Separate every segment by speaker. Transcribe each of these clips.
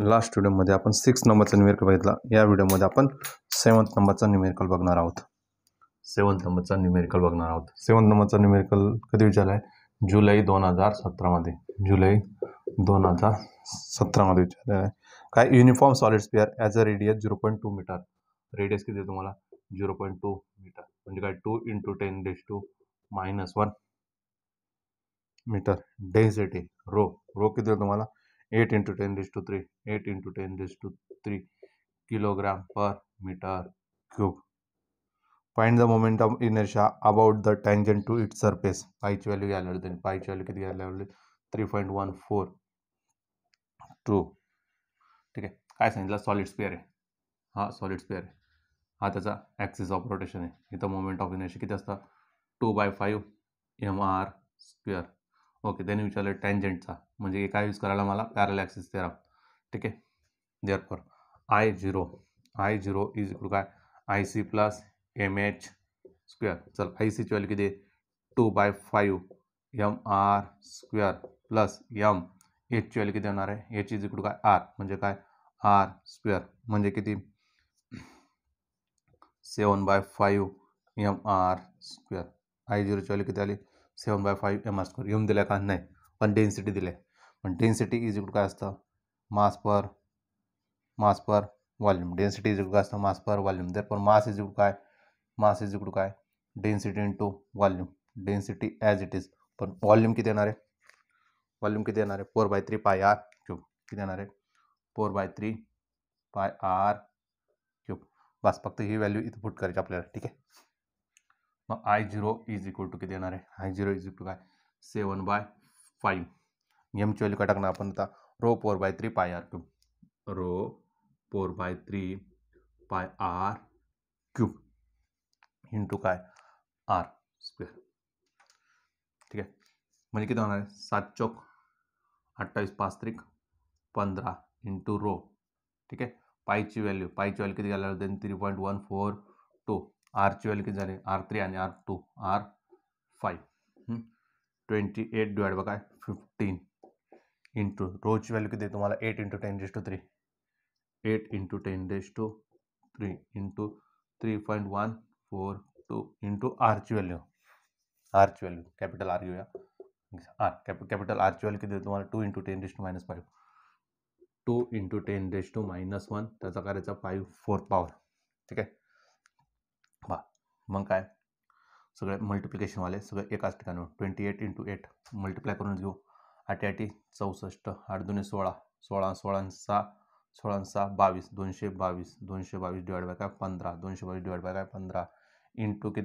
Speaker 1: Last व्हिडिओमध्ये आपण six नंबरचा न्यूमेरिकल बघितला या व्हिडिओमध्ये आपण सेवन्थ नंबरचा न्यूमेरिकल बघणार आहोत सेवन्थ नंबरचा न्यूमेरिकल बघणार आहोत सेवन्थ नंबरचा न्यूमेरिकल कधी विचारला आहे जुलै दोन हजार सतरामध्ये जुलै दोन हजार सतरामध्ये विचारलेला आहे काय uniform solid sphere has a radius zero point two metre radius किती तुम्हाला झिरो पॉईंट टू मीटर म्हणजे काय two into ten days to minus one metre density rho rho किती तुम्हाला eight into ten raise to three eight into ten raise to three kilogram per metre cube find the moment of inertia about the tangent to its surface पायची value value लागली पायची value किती three point one four two ठीक है काय सांगितलं solid spare आहे हा सॉलिड स्पेअर आहे हा त्याचा ॲक्सिस ऑफ रोटेशन आहे इथं मोमेंट ऑफ इनर्शिया किती असतं two by five M R square okay त्याने विचारलं मजे ये का यूज करायला माला पॅरल ॲक्सिस तेरा ठीक therefore I zero I zero is इकडू का I C plus M H square चल आई सी चल कि two by five M R square plus M H चल कि होना है एच इज इकडू का आर मे का आर स्क्वेर मजे कि seven by five M R square I zero चल कि I seven by five M R square यूम दिल का नहीं पन डेन्सिटी दिल डेन्सिटी इज इक्वल का मास पर मास पर वॉल्यूम डेन्सिटी इज इक्वल का मास पर वॉल्यूम देर पर मास इज इक्वल का मास इज इक्वल का density into volume density as it is per volume कि वॉल्यूम कि four by three pi R cube कि four by three pi R cube बस फक्त ही व्हॅल्यू इथं फुट अपने ठीक है मग I zero is equal to किती येणार आहे I zero is equal to काय सेवन बाय फाईव्ह एमची व्हॅल्यू काय टाकणार आपण आता rho four by three pi R cube rho four by three pi R cube into काय आर स्क्वेअर ठीक आहे म्हणजे मतलब किती होणार आहे सात चौक अठ्ठावीस पाच त्रिक पंधरा इंटू रो ठीक आहे पायची व्हॅल्यू पायची व्हॅल्यू किती घ्यायला then three point one four two R twelve झाले R three R two R five hmm, twenty eight divide बघा फिफ्टीन इंटू रोजची वैल्यू किती तुम्हारा eight into ten days to three eight into ten days to three into three point one four two into value R ची value capital R U R capital R आरची value किती तुम्हारा two into ten days to minus five to into ten days to minus one तरह five fourth power ठीक है वा मग का सग मल्टिप्लिकेशन वाले सग एक twenty eight into eight multiply करून आठ आटी चौसष्ट आठ दुनिया सोला सोलह सोलह सा सोलह सा बावीस दोनशे बावीस दोनशे बावीस डिवाइड बाय पंद्रह पंधरा दोनशे बावीस डिवाइड बाय का पंद्रह इंटू कि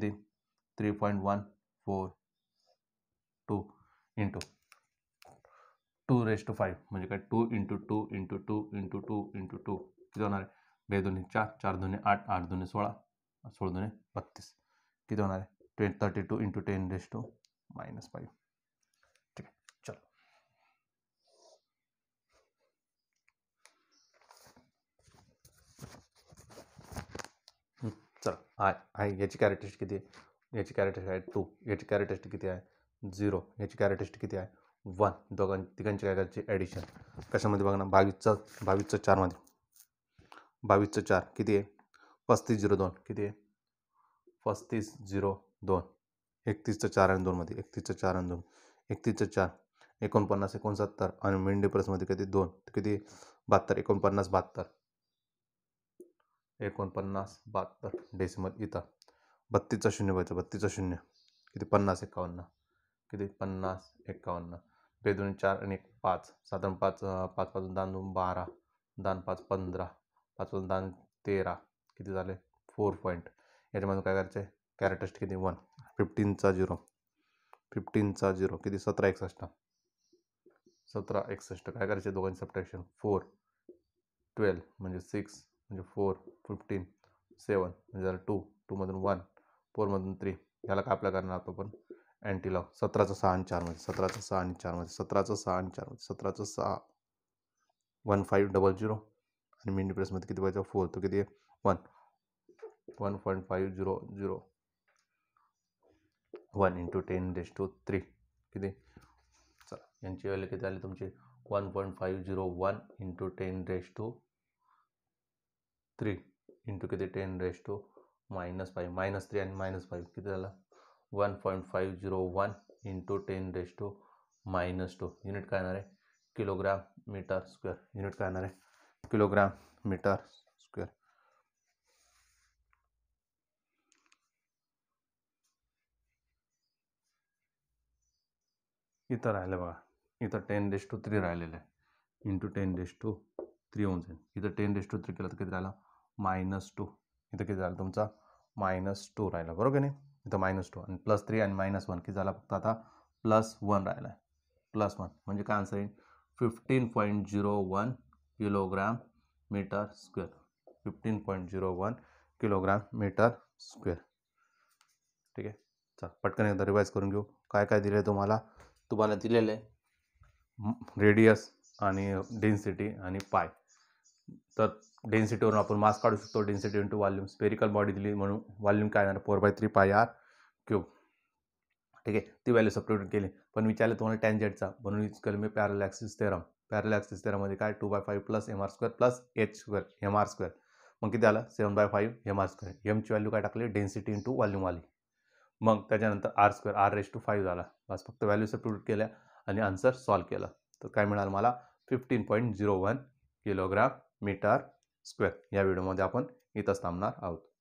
Speaker 1: three point one four two into two raise to five मजे क्या two into two into two into two into two कि होणार बे चार चार दोन्ही आठ आठ दोन्ही सोळा सोलह हाँ, दूने बत्तीस कितने होना है ट्वें thirty two into ten raise to minus five ठीक है चलो हम्म, चलो आय आय ये कॅरेटिस्ट कि आहे याची कॅरेटिस्ट टू ये कॅरेटिस्ट कि आहे झिरो याची कॅरेटिस्ट किती आहे वन दोघां तिघांची काय करायची ॲडिशन कशामध्ये बघा बावीस बावीसचा बावीसचं चारमध्ये बावीसचं चार कि है पस्तीस झिरो दोन किती आहे पस्तीस झिरो दोन एकतीसचं चार आणि दोनमध्ये एकतीसचं चार आणि दोन एकतीसचं चार एकोणपन्नास एकोणसत्तर आणि मेन डेप्रसमध्ये किती दोन किती बहात्तर एकोणपन्नास बहात्तर एकोणपन्नास बहात्तर डेसिमल इथं बत्तीसचा शून्य व्हायचं बत्तीसचा शून्य किती पन्नास एकावन्न किती पन्नास एकावन्न बे चार आणि एक पाच साधारण पाच पाच पाच दान दोन बारा दान पाच पंधरा पाचपासून दान तेरा किती झाले फोर पॉईंट याच्यामधून क्या करायचे कॅरेटेस्ट किती वन का जीरो फिफ्टीन का जीरो कि सत्रह एकसठ सत्रह एकसठ का दोगे सबट्रॅक्शन फोर ट्वेल्व मजे सिक्स म्हणजे फोर फिफ्टीन सेवन म्हणजे झालं टू टूमधून वन फोरमधून थ्री ह्याला काय आपल्या करणार आहोत एंटी अँटीलॉग सत्रह सहा चार चारमध्ये सत्रह सहा चार चारमध्ये सत्रह सहा चार चारमध्ये सत्रह सहा वन फाइव डबल जीरो मिनी प्रेस मे किती फोर तो किती आहे one one point five zero zero one into ten dash two three कि चला यांची व्हॅल्यू किती आली one point five zero one into ten raise two three into कि ten raise two minus five minus three and minus five कि one point five zero one into ten raise two minus two unit का kilogram metre square unit का kilogram metre इथं राहिलं बघा इथं ten days to three राहिलेलं आहे into ten days to three होऊन जाईल इथं टेन डेज टू थ्री केलं तर किती राहिला मायनस टू इथं किती झालं तुमचा मायनस टू राहिला बरोबर नाही इथं मायनस टू आणि प्लस थ्री आणि मायनस वन किती झाला फक्त आता प्लस वन राहिला आहे प्लस वन म्हणजे काय आन्सर येईल fifteen point zero one kilogram metre square fifteen point zero one kilogram metre square ठीक आहे चल पटकन एकदा रिवाईज करून घेऊ काय काय दिलं आहे तुम्हाला तुम्हारा दिलेलं आहे हम्म. रेडियस आणि डेन्सिटी आणि पाय तर डेन्सिटीवरून आपण मास काढू शकतो density into volume spherical body दी म्हणून व्हॉल्यूम काय four by three pi R cube ठीक है ती वैल्यू व्हॅल्यू सबट्यूट केली पण विचारलं तुम्हाला का म्हणून यूज करें मैं पॅरलॅक्सिस थेरम पॅरलॅक्सिस थेरममध्ये का two by five plus M R square plus H square M R square मैं कि आला seven by five M R M एमची वैल्यू का टाकली डेन्सिटी इंटू वॉल्यूम आली मग त्याच्यानंतर R square R raise two five झाला बस फक्त व्हॅल्यू सबस्टिट्यूट केल्या आणि आन्सर सॉल्व केलं तर काय मिळालं मला fifteen point zero one kilogram metre square या व्हिडिओमध्ये आपण इथंच थांबणार आहोत